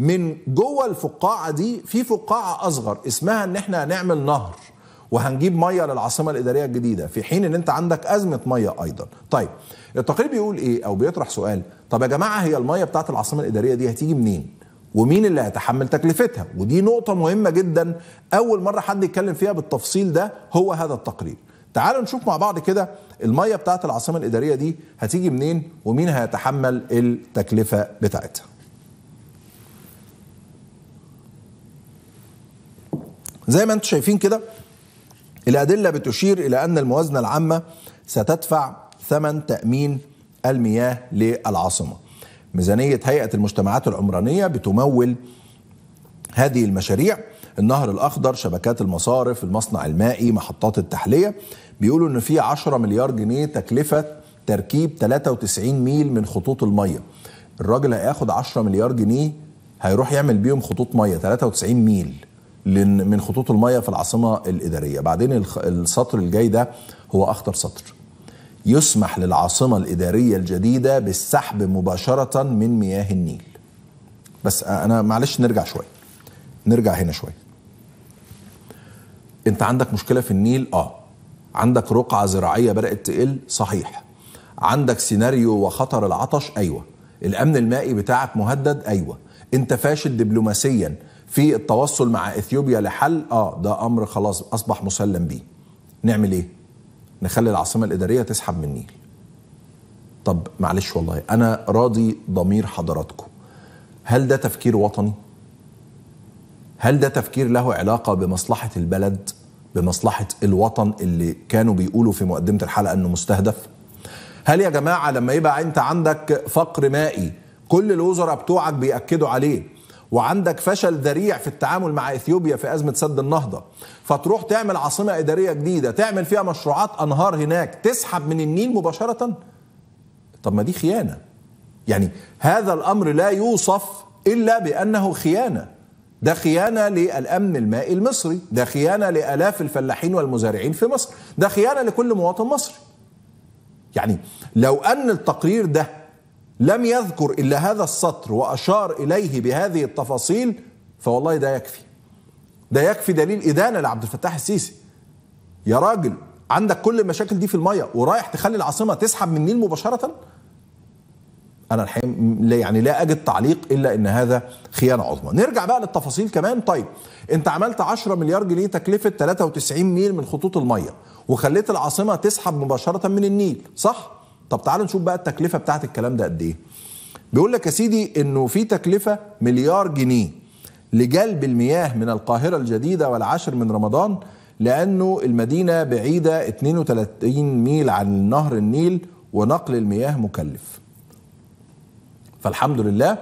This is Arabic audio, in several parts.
من جوه الفقاعه دي في فقاعه اصغر اسمها ان احنا هنعمل نهر وهنجيب ميه للعاصمه الاداريه الجديده في حين ان انت عندك ازمه ميه ايضا طيب التقرير بيقول ايه او بيطرح سؤال طب يا جماعه هي الميه بتاعت العاصمه الاداريه دي هتيجي منين ومين اللي هيتحمل تكلفتها ودي نقطه مهمه جدا اول مره حد يتكلم فيها بالتفصيل ده هو هذا التقرير تعالوا نشوف مع بعض كده الميه بتاعت العاصمه الاداريه دي هتيجي منين ومين هيتحمل التكلفه بتاعتها زي ما انتم شايفين كده الأدلة بتشير إلى أن الموازنة العامة ستدفع ثمن تأمين المياه للعاصمة ميزانية هيئة المجتمعات العمرانية بتمول هذه المشاريع النهر الأخضر شبكات المصارف المصنع المائي محطات التحلية بيقولوا أن في 10 مليار جنيه تكلفة تركيب 93 ميل من خطوط المية الراجل هياخد 10 مليار جنيه هيروح يعمل بيهم خطوط مية 93 ميل من خطوط المية في العاصمة الإدارية بعدين السطر الجاي ده هو أخطر سطر يسمح للعاصمة الإدارية الجديدة بالسحب مباشرة من مياه النيل بس أنا معلش نرجع شوية نرجع هنا شوية أنت عندك مشكلة في النيل آه عندك رقعة زراعية بدأت تقل صحيح عندك سيناريو وخطر العطش أيوة الأمن المائي بتاعك مهدد أيوة أنت فاشل دبلوماسيا في التوصل مع اثيوبيا لحل اه ده امر خلاص اصبح مسلم بيه نعمل ايه نخلي العاصمه الاداريه تسحب من النيل طب معلش والله انا راضي ضمير حضراتكم هل ده تفكير وطني هل ده تفكير له علاقه بمصلحه البلد بمصلحه الوطن اللي كانوا بيقولوا في مقدمه الحلقه انه مستهدف هل يا جماعه لما يبقى انت عندك فقر مائي كل الوزراء بتوعك بياكدوا عليه وعندك فشل ذريع في التعامل مع اثيوبيا في ازمه سد النهضه فتروح تعمل عاصمه اداريه جديده تعمل فيها مشروعات انهار هناك تسحب من النيل مباشره طب ما دي خيانه يعني هذا الامر لا يوصف الا بانه خيانه ده خيانة للأمن المائي المصري ده خيانة لألاف الفلاحين والمزارعين في مصر ده خيانة لكل مواطن مصري يعني لو أن التقرير ده لم يذكر إلا هذا السطر وأشار إليه بهذه التفاصيل فوالله ده يكفي ده يكفي دليل إدانة لعبد الفتاح السيسي يا راجل عندك كل المشاكل دي في المية ورايح تخلي العاصمة تسحب من النيل مباشرة أنا الحقيقة يعني لا أجد تعليق إلا إن هذا خيانة عظمى نرجع بقى للتفاصيل كمان طيب أنت عملت 10 مليار جنيه تكلفة 93 ميل من خطوط المية وخليت العاصمة تسحب مباشرة من النيل صح؟ طب تعالوا نشوف بقى التكلفه بتاعت الكلام ده قد ايه بيقول لك يا سيدي انه في تكلفه مليار جنيه لجلب المياه من القاهره الجديده والعاشر من رمضان لانه المدينه بعيده 32 ميل عن نهر النيل ونقل المياه مكلف فالحمد لله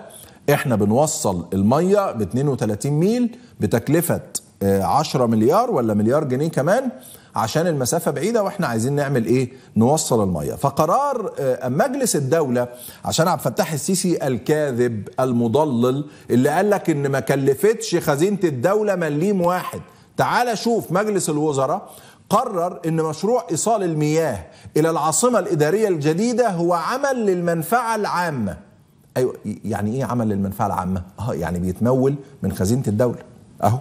احنا بنوصل الميه ب 32 ميل بتكلفه 10 مليار ولا مليار جنيه كمان عشان المسافة بعيدة واحنا عايزين نعمل ايه نوصل المية فقرار آه، مجلس الدولة عشان عبد الفتاح السيسي الكاذب المضلل اللي قال لك ان ما كلفتش خزينة الدولة مليم واحد تعال شوف مجلس الوزراء قرر ان مشروع ايصال المياه الى العاصمة الادارية الجديدة هو عمل للمنفعة العامة ايوه يعني ايه عمل للمنفعة العامة اه يعني بيتمول من خزينة الدولة اهو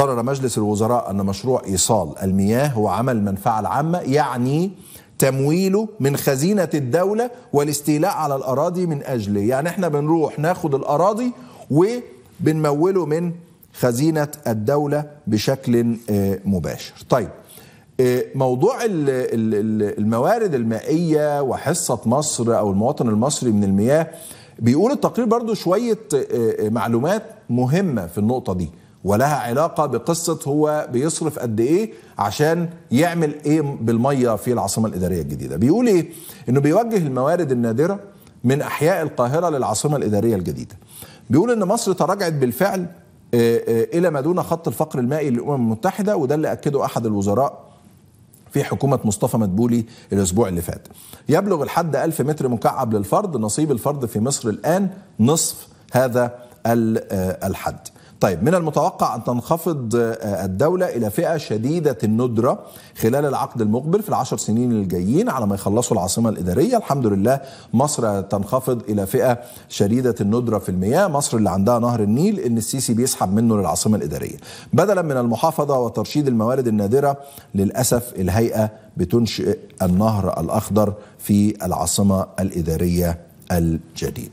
قرر مجلس الوزراء أن مشروع إيصال المياه هو عمل منفعة العامة يعني تمويله من خزينة الدولة والاستيلاء على الأراضي من أجله يعني احنا بنروح ناخد الأراضي وبنموله من خزينة الدولة بشكل آه، مباشر طيب آه، موضوع الموارد المائية وحصة مصر أو المواطن المصري من المياه بيقول التقرير برضو شوية آه، معلومات مهمة في النقطة دي ولها علاقة بقصة هو بيصرف قد إيه عشان يعمل إيه بالمية في العاصمة الإدارية الجديدة بيقول إيه إنه بيوجه الموارد النادرة من أحياء القاهرة للعاصمة الإدارية الجديدة بيقول إن مصر تراجعت بالفعل آه، آه، إلى ما دون خط الفقر المائي للأمم المتحدة وده اللي أكده أحد الوزراء في حكومة مصطفى مدبولي الأسبوع اللي فات يبلغ الحد 1000 متر مكعب للفرد نصيب الفرد في مصر الآن نصف هذا آه، الحد طيب من المتوقع أن تنخفض آه، الدولة إلى فئة شديدة الندرة خلال العقد المقبل في العشر سنين الجايين على ما يخلصوا العاصمة الإدارية الحمد لله مصر تنخفض إلى فئة شديدة الندرة في المياه مصر اللي عندها نهر النيل إن السيسي بيسحب منه للعاصمة الإدارية بدلا من المحافظة وترشيد الموارد النادرة للأسف الهيئة بتنشئ النهر الأخضر في العاصمة الإدارية الجديدة